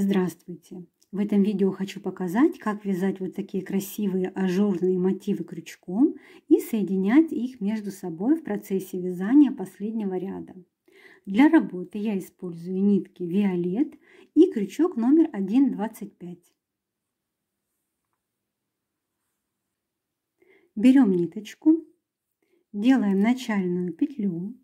Здравствуйте! В этом видео хочу показать, как вязать вот такие красивые ажурные мотивы крючком и соединять их между собой в процессе вязания последнего ряда. Для работы я использую нитки Виолет и крючок номер 1,25. Берем ниточку, делаем начальную петлю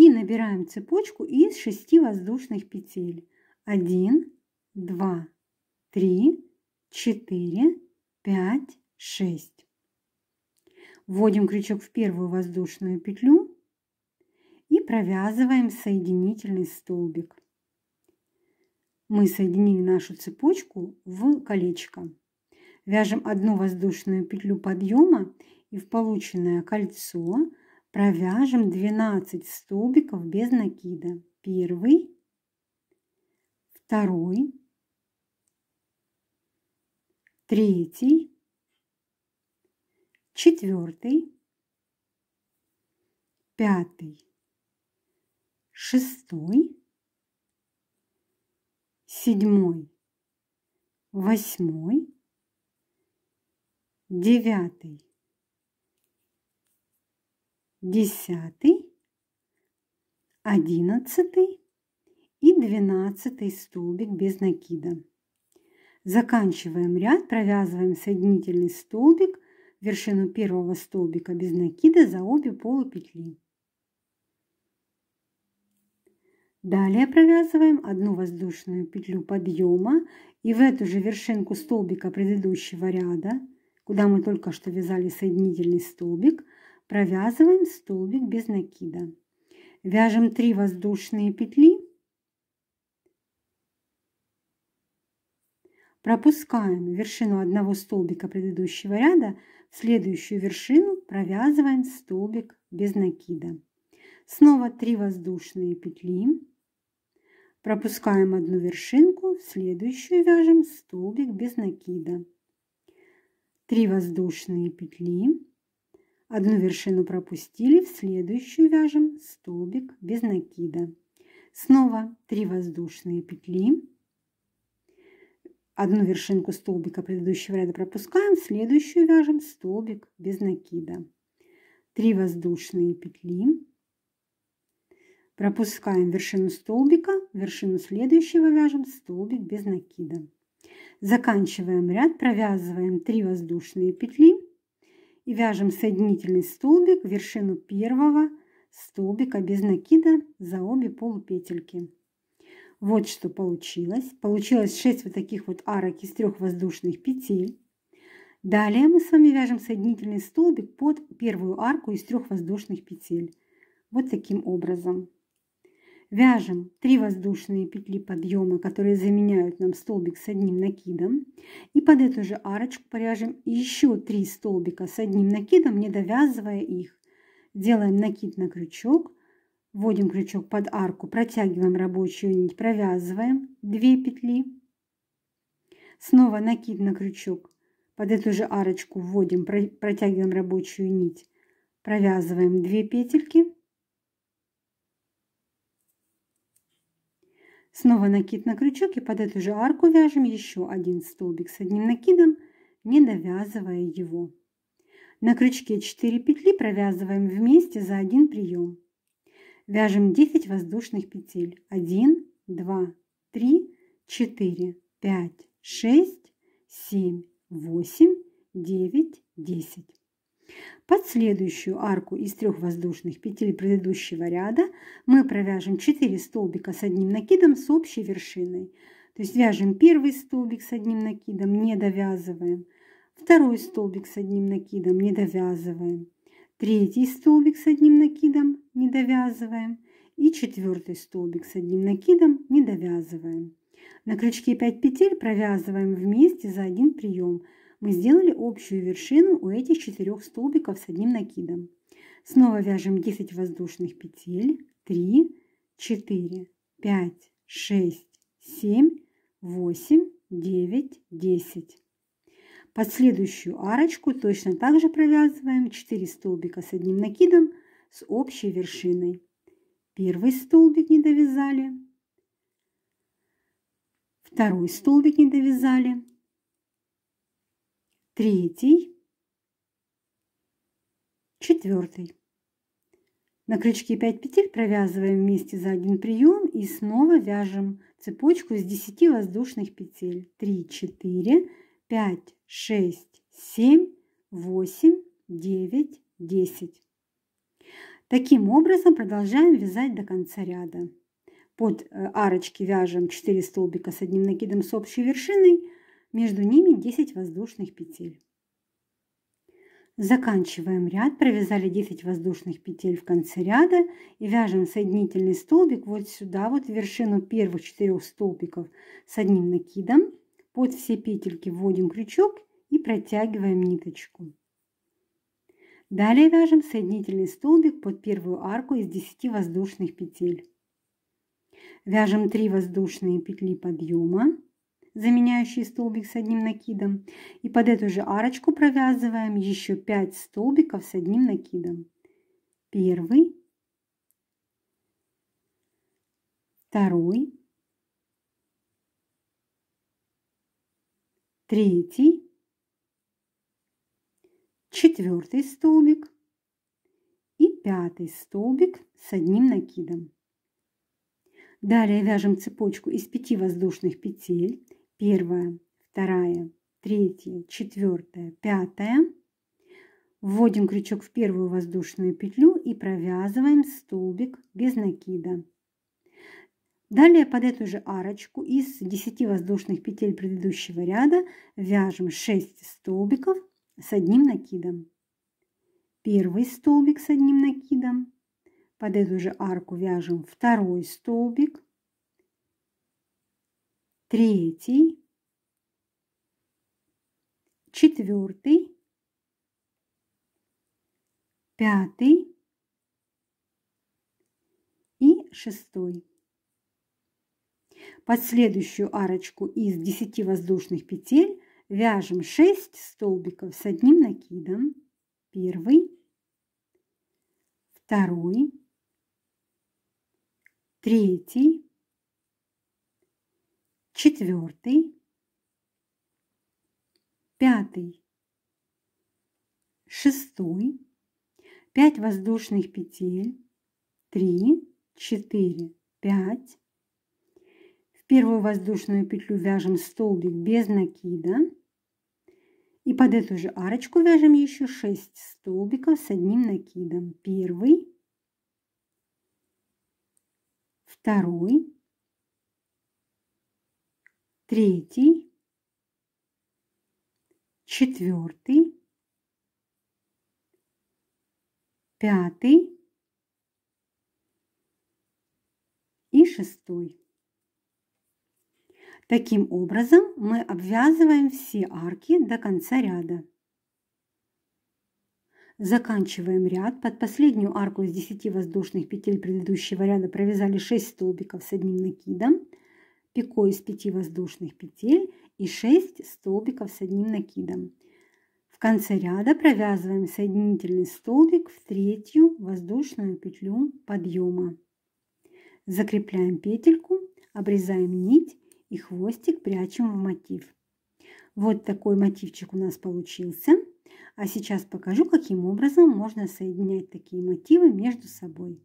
и набираем цепочку из 6 воздушных петель. 1, 2, 3, 4, 5, 6. Вводим крючок в первую воздушную петлю и провязываем соединительный столбик. Мы соединили нашу цепочку в колечко. Вяжем одну воздушную петлю подъема и в полученное кольцо Провяжем 12 столбиков без накида. Первый, второй, третий, четвертый, пятый, шестой, седьмой, восьмой, девятый, десятый, одиннадцатый и двенадцатый столбик без накида. Заканчиваем ряд, провязываем соединительный столбик, вершину первого столбика без накида за обе полупетли. Далее провязываем одну воздушную петлю подъема и в эту же вершинку столбика предыдущего ряда, куда мы только что вязали соединительный столбик – Провязываем столбик без накида. Вяжем 3 воздушные петли. Пропускаем вершину одного столбика предыдущего ряда, в следующую вершину провязываем столбик без накида. Снова 3 воздушные петли. Пропускаем одну вершинку, в следующую вяжем столбик без накида. 3 воздушные петли. Одну вершину пропустили, в следующую вяжем столбик без накида. Снова 3 воздушные петли. Одну вершинку столбика предыдущего ряда пропускаем, в следующую вяжем столбик без накида. 3 воздушные петли. Пропускаем вершину столбика, вершину следующего вяжем столбик без накида. Заканчиваем ряд, провязываем 3 воздушные петли и вяжем соединительный столбик в вершину первого столбика без накида за обе полупетельки. Вот что получилось. Получилось 6 вот таких вот арок из трех воздушных петель. Далее мы с вами вяжем соединительный столбик под первую арку из трех воздушных петель. Вот таким образом. Вяжем 3 воздушные петли подъема, которые заменяют нам столбик с одним накидом. И под эту же арочку повяжем еще 3 столбика с одним накидом, не довязывая их. Делаем накид на крючок, вводим крючок под арку, протягиваем рабочую нить, провязываем 2 петли. Снова накид на крючок, под эту же арочку вводим, протягиваем рабочую нить, провязываем 2 петельки Снова накид на крючок и под эту же арку вяжем еще один столбик с одним накидом, не довязывая его. На крючке 4 петли провязываем вместе за один прием. Вяжем 10 воздушных петель. 1, 2, 3, 4, 5, 6, 7, 8, 9, 10. Под следующую арку из трех воздушных петель предыдущего ряда мы провяжем 4 столбика с одним накидом с общей вершиной. То есть вяжем первый столбик с одним накидом, не довязываем. Второй столбик с одним накидом, не довязываем. Третий столбик с одним накидом, не довязываем. И четвертый столбик с одним накидом, не довязываем. На крючке 5 петель провязываем вместе за один прием – мы сделали общую вершину у этих четырех столбиков с одним накидом. Снова вяжем 10 воздушных петель. 3, 4, 5, 6, 7, 8, 9, 10. Под следующую арочку точно так же провязываем 4 столбика с одним накидом с общей вершиной. Первый столбик не довязали, второй столбик не довязали, третий, четвертый. На крючке 5 петель провязываем вместе за один прием и снова вяжем цепочку из 10 воздушных петель. 3, 4, 5, 6, 7, 8, 9, 10. Таким образом продолжаем вязать до конца ряда. Под э, арочки вяжем 4 столбика с одним накидом с общей вершиной, между ними 10 воздушных петель. Заканчиваем ряд, провязали 10 воздушных петель в конце ряда и вяжем соединительный столбик вот сюда, вот в вершину первых четырех столбиков с одним накидом. Под все петельки вводим крючок и протягиваем ниточку. Далее вяжем соединительный столбик под первую арку из 10 воздушных петель. Вяжем 3 воздушные петли подъема заменяющий столбик с одним накидом. И под эту же арочку провязываем еще 5 столбиков с одним накидом. Первый, второй, третий, четвертый столбик и пятый столбик с одним накидом. Далее вяжем цепочку из 5 воздушных петель первая, вторая, третья, четвертая, пятая. Вводим крючок в первую воздушную петлю и провязываем столбик без накида. Далее под эту же арочку из 10 воздушных петель предыдущего ряда вяжем 6 столбиков с одним накидом. Первый столбик с одним накидом. Под эту же арку вяжем второй столбик третий, четвертый, пятый и шестой. Под следующую арочку из 10 воздушных петель вяжем 6 столбиков с одним накидом. Первый, второй, третий, четвертый, пятый, шестой, пять воздушных петель, три, четыре, пять. В первую воздушную петлю вяжем столбик без накида. И под эту же арочку вяжем еще 6 столбиков с одним накидом. Первый, второй, третий, четвертый, пятый и шестой. Таким образом мы обвязываем все арки до конца ряда. Заканчиваем ряд. Под последнюю арку из 10 воздушных петель предыдущего ряда провязали 6 столбиков с одним накидом пико из пяти воздушных петель и 6 столбиков с одним накидом. В конце ряда провязываем соединительный столбик в третью воздушную петлю подъема. Закрепляем петельку, обрезаем нить и хвостик прячем в мотив. Вот такой мотивчик у нас получился. А сейчас покажу, каким образом можно соединять такие мотивы между собой.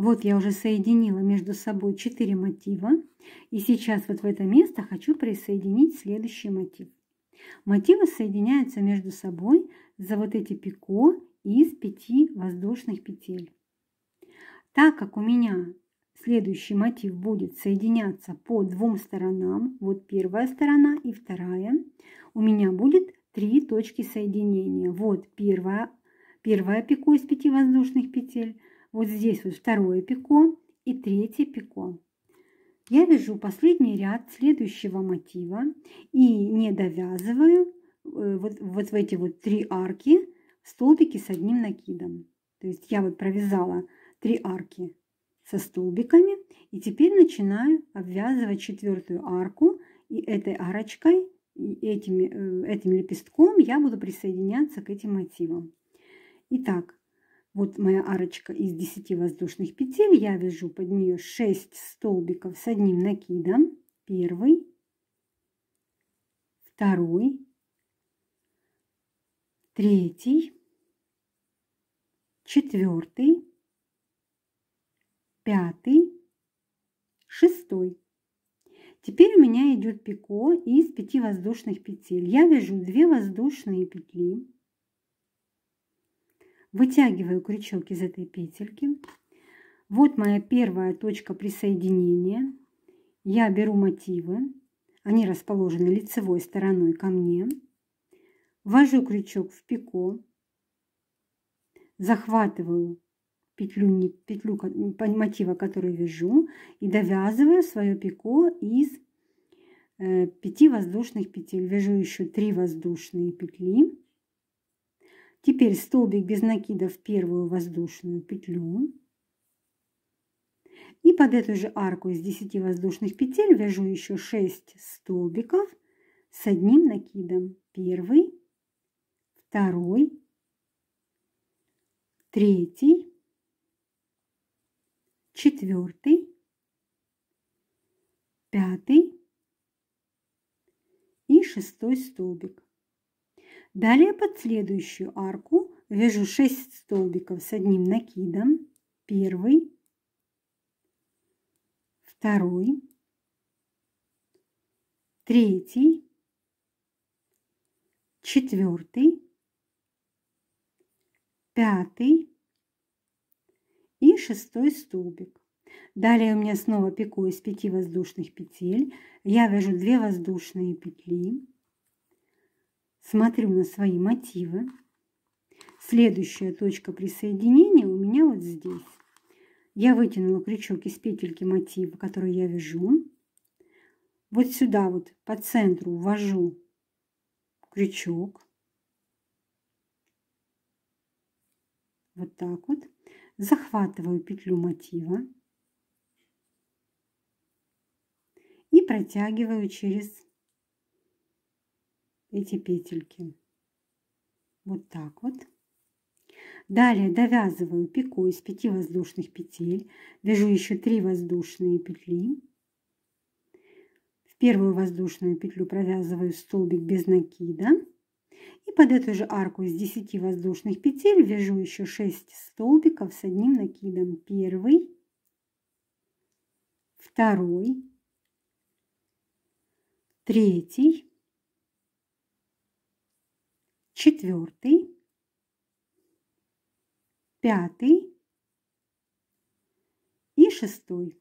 Вот я уже соединила между собой четыре мотива. И сейчас вот в это место хочу присоединить следующий мотив. Мотивы соединяются между собой за вот эти пико из пяти воздушных петель. Так как у меня следующий мотив будет соединяться по двум сторонам, вот первая сторона и вторая, у меня будет три точки соединения. Вот первая, первая пико из пяти воздушных петель, вот здесь вот второе пико и третье пико. Я вяжу последний ряд следующего мотива и не довязываю э, вот, вот в эти вот три арки столбики с одним накидом. То есть я вот провязала три арки со столбиками и теперь начинаю обвязывать четвертую арку и этой арочкой и этими, э, этим лепестком я буду присоединяться к этим мотивам. Итак, вот моя арочка из 10 воздушных петель. Я вяжу под нее 6 столбиков с одним накидом. Первый, второй, третий, четвертый, пятый, шестой. Теперь у меня идет пико из 5 воздушных петель. Я вяжу 2 воздушные петли. Вытягиваю крючок из этой петельки. Вот моя первая точка присоединения. Я беру мотивы. Они расположены лицевой стороной ко мне. Ввожу крючок в пико. Захватываю петлю, петлю мотива, который вяжу, и довязываю свое пико из 5 э, воздушных петель. Вяжу еще 3 воздушные петли Теперь столбик без накида в первую воздушную петлю. И под эту же арку из 10 воздушных петель вяжу еще 6 столбиков с одним накидом. Первый, второй, третий, четвертый, пятый и шестой столбик. Далее под следующую арку вяжу 6 столбиков с одним накидом. Первый, второй, третий, четвертый, пятый и шестой столбик. Далее у меня снова пико из 5 воздушных петель. Я вяжу 2 воздушные петли смотрю на свои мотивы. Следующая точка присоединения у меня вот здесь. Я вытянула крючок из петельки мотива, который я вяжу. Вот сюда вот по центру ввожу крючок. Вот так вот. Захватываю петлю мотива и протягиваю через эти петельки. Вот так вот. Далее довязываю пику из 5 воздушных петель. Вяжу еще 3 воздушные петли. В первую воздушную петлю провязываю столбик без накида. И под эту же арку из 10 воздушных петель вяжу еще 6 столбиков с одним накидом. Первый, второй, третий, четвертый, пятый и шестой.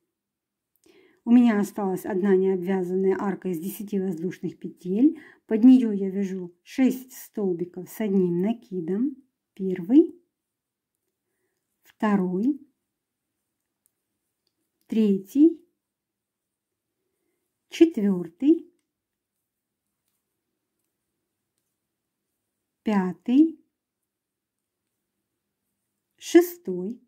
У меня осталась одна необвязанная арка из 10 воздушных петель. Под нее я вяжу 6 столбиков с одним накидом. Первый, второй, третий, четвертый, пятый, шестой.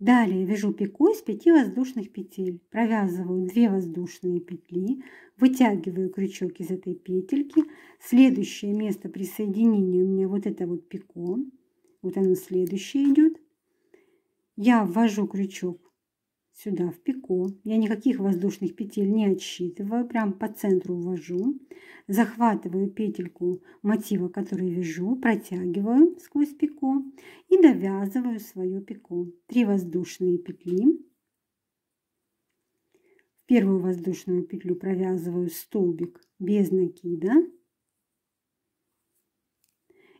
Далее вяжу пику из 5 воздушных петель, провязываю 2 воздушные петли, вытягиваю крючок из этой петельки. Следующее место присоединения у меня вот это вот пико, вот оно следующее идет. Я ввожу крючок сюда, в пико. Я никаких воздушных петель не отсчитываю, прям по центру ввожу Захватываю петельку мотива, который вяжу, протягиваю сквозь пико и довязываю свое пико. Три воздушные петли. В первую воздушную петлю провязываю столбик без накида.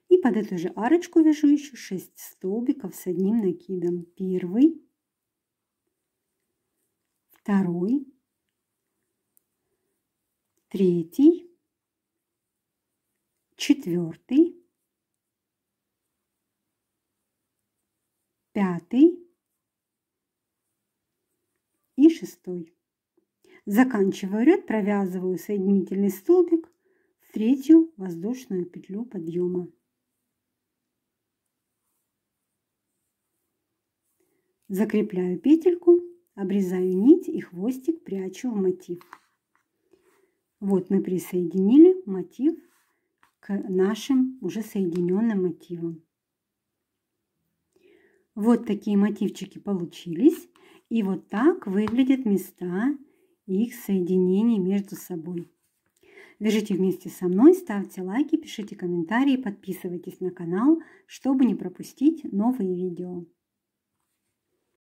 И под эту же арочку вяжу еще 6 столбиков с одним накидом. Первый, второй, третий, четвертый, пятый и шестой. Заканчиваю ряд, провязываю соединительный столбик в третью воздушную петлю подъема. Закрепляю петельку Обрезаю нить и хвостик прячу в мотив. Вот мы присоединили мотив к нашим уже соединенным мотивам. Вот такие мотивчики получились. И вот так выглядят места их соединений между собой. Вяжите вместе со мной, ставьте лайки, пишите комментарии, подписывайтесь на канал, чтобы не пропустить новые видео.